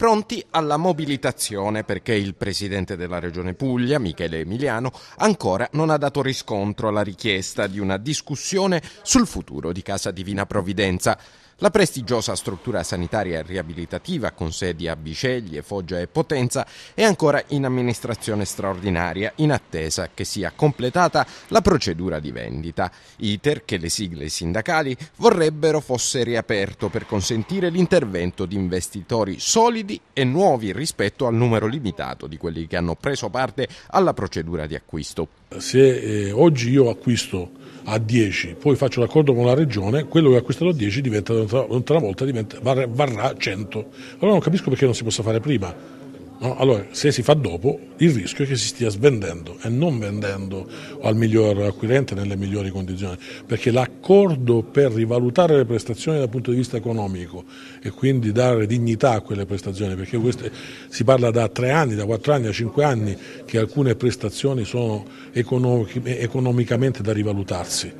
pronti alla mobilitazione perché il presidente della Regione Puglia, Michele Emiliano, ancora non ha dato riscontro alla richiesta di una discussione sul futuro di Casa Divina Provvidenza. La prestigiosa struttura sanitaria e riabilitativa, con sedi a Biceglie, Foggia e Potenza, è ancora in amministrazione straordinaria, in attesa che sia completata la procedura di vendita, iter che le sigle sindacali vorrebbero fosse riaperto per consentire l'intervento di investitori solidi e nuovi rispetto al numero limitato di quelli che hanno preso parte alla procedura di acquisto. Se eh, oggi io acquisto a 10, poi faccio l'accordo con la regione, quello che ho acquistato a 10 diventa un'altra volta diventa, varrà 100. Allora non capisco perché non si possa fare prima. No? Allora, se si fa dopo, il rischio è che si stia svendendo e non vendendo al miglior acquirente nelle migliori condizioni, perché l'accordo per rivalutare le prestazioni dal punto di vista economico e quindi dare dignità a quelle prestazioni, perché queste, si parla da tre anni, da quattro anni, da cinque anni che alcune prestazioni sono economicamente da rivalutarsi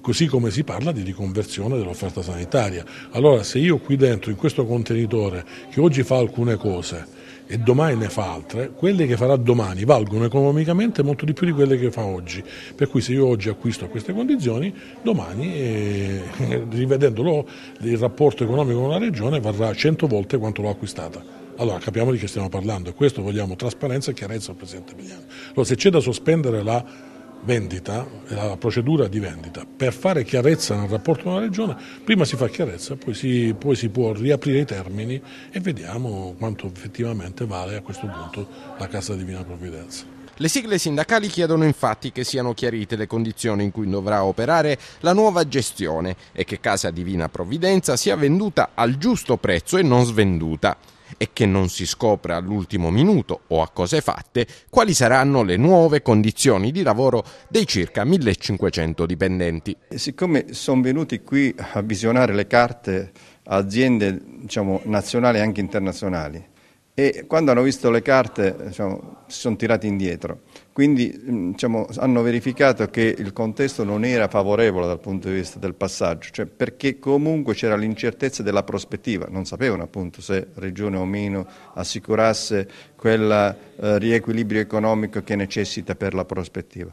così come si parla di riconversione dell'offerta sanitaria. Allora se io qui dentro, in questo contenitore, che oggi fa alcune cose e domani ne fa altre, quelle che farà domani valgono economicamente molto di più di quelle che fa oggi. Per cui se io oggi acquisto a queste condizioni, domani, eh, rivedendolo, il rapporto economico con la regione varrà 100 volte quanto l'ho acquistata. Allora capiamo di che stiamo parlando e questo vogliamo trasparenza e chiarezza al Presidente Emiliano. Allora se c'è da sospendere la vendita, la procedura di vendita, per fare chiarezza nel rapporto con la Regione, prima si fa chiarezza, poi si, poi si può riaprire i termini e vediamo quanto effettivamente vale a questo punto la Casa Divina Provvidenza. Le sigle sindacali chiedono infatti che siano chiarite le condizioni in cui dovrà operare la nuova gestione e che Casa Divina Provvidenza sia venduta al giusto prezzo e non svenduta e che non si scopre all'ultimo minuto o a cose fatte quali saranno le nuove condizioni di lavoro dei circa 1500 dipendenti. Siccome sono venuti qui a visionare le carte aziende diciamo, nazionali e anche internazionali e quando hanno visto le carte diciamo, si sono tirati indietro. Quindi mm, diciamo, hanno verificato che il contesto non era favorevole dal punto di vista del passaggio, cioè perché comunque c'era l'incertezza della prospettiva, non sapevano appunto se Regione o meno assicurasse quel eh, riequilibrio economico che necessita per la prospettiva.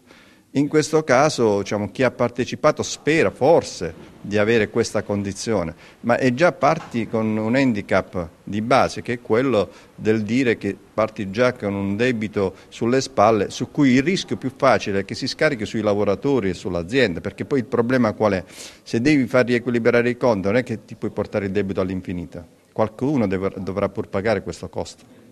In questo caso diciamo, chi ha partecipato spera forse di avere questa condizione, ma è già parti con un handicap di base che è quello del dire che parti già con un debito sulle spalle su cui il rischio più facile è che si scarichi sui lavoratori e sull'azienda, perché poi il problema qual è? Se devi far riequilibrare i conti non è che ti puoi portare il debito all'infinito, qualcuno dovrà pur pagare questo costo.